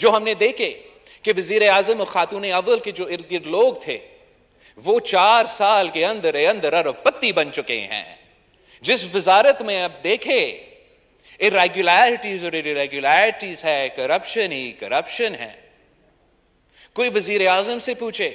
जो हमने देखे कि वजीर आजम और खातून अव्वल के जो इर्द गिर्द लोग थे वो चार साल के अंदर अंदर अरबपत्ती बन चुके हैं जिस वजारत में अब देखे इरेग्युलरिटीज और इरेगुलरिटीज है करप्शन ही करप्शन है कोई वजीर आजम से पूछे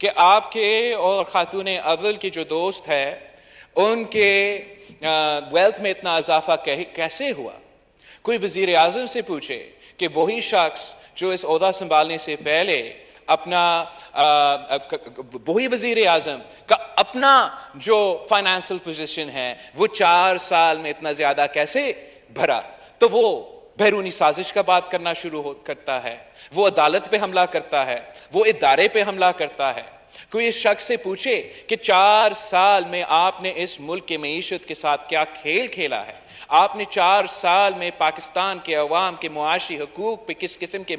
कि आपके और खातून अव्वल के जो दोस्त है उनके वेल्थ में इतना इजाफा कैसे हुआ कोई वजीर आजम से पूछे कि वही शख्स जो इस अहदा संभालने से पहले अपना वही वजीर अजम का अपना जो फाइनेंशियल पोजीशन है वो चार साल में इतना ज़्यादा कैसे भरा तो वो बैरूनी साजिश का बात करना शुरू हो करता है वो अदालत पे हमला करता है वो इदारे पे हमला करता है कोई इस शख्स से पूछे कि चार साल में आपने इस मुल्क के मीशत के साथ क्या खेल खेला है आपने चार साल में पाकिस्तान के अवाम के मुआशी हकूक पे किस किस्म के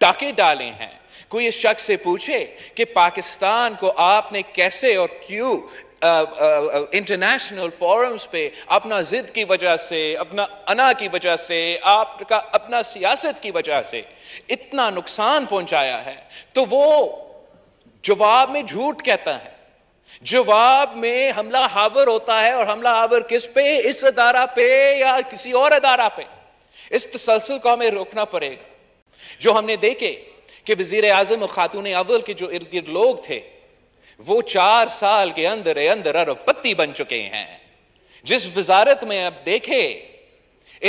डाके डाले हैं कोई इस शख्स से पूछे कि पाकिस्तान को आपने कैसे और क्यों इंटरनेशनल फोरम्स पे अपना जिद की वजह से अपना अना की वजह से आपका अपना सियासत की वजह से इतना नुकसान पहुंचाया है तो वो जवाब में झूठ कहता है जवाब में हमला हावर होता है और हमला हावर किस पे इस अदारा पे या किसी और अदारा पे इस तसलसल को हमें रोकना पड़ेगा जो हमने देखे कि वजीर आजम और खातून अव्वल के जो इर्द गिर्द लोग थे वो चार साल के अंदर अंदर अरबपत्ती बन चुके हैं जिस वजारत में अब देखे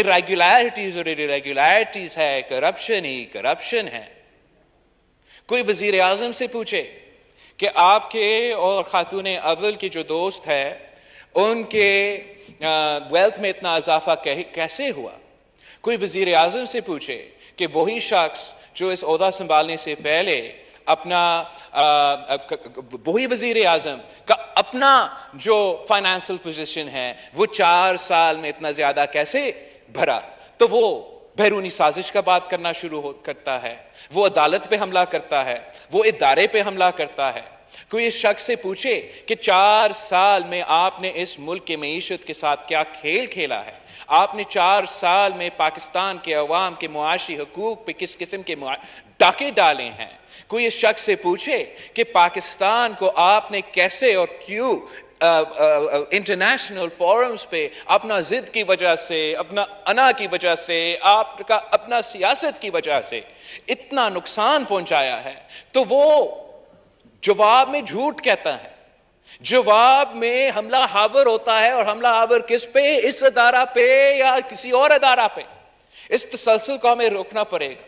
इरेग्युलरिटीज और इरेग्युलरिटीज है करप्शन ही करप्शन है कोई वजीर आजम से पूछे कि आपके और ख़ातून अव्वल की जो दोस्त है उनके वेल्थ में इतना इजाफा कैसे हुआ कोई वजीर आजम से पूछे कि वही शख्स जो इस अहदा संभालने से पहले अपना वही वजीर आजम का अपना जो फाइनेंशियल पोजीशन है वो चार साल में इतना ज़्यादा कैसे भरा तो वो बैरूनी साजिश का बात करना शुरू हो करता है वो अदालत पे हमला करता है वो इदारे पे हमला करता है कोई इस शख्स से पूछे कि चार साल में आपने इस मुल्क के मीशत के साथ क्या खेल खेला है आपने चार साल में पाकिस्तान के अवाम के मुआशी हकूक पे किस किस्म के डाके डाले हैं कोई इस शख्स से पूछे कि पाकिस्तान को आपने कैसे और क्यों इंटरनेशनल फोरम्स पे अपना जिद की वजह से अपना अना की वजह से आपका अपना सियासत की वजह से इतना नुकसान पहुंचाया है तो वो जवाब में झूठ कहता है जवाब में हमला हावर होता है और हमला हावर किस पे इस अदारा पे या किसी और अदारा पे इस तसलसल को हमें रोकना पड़ेगा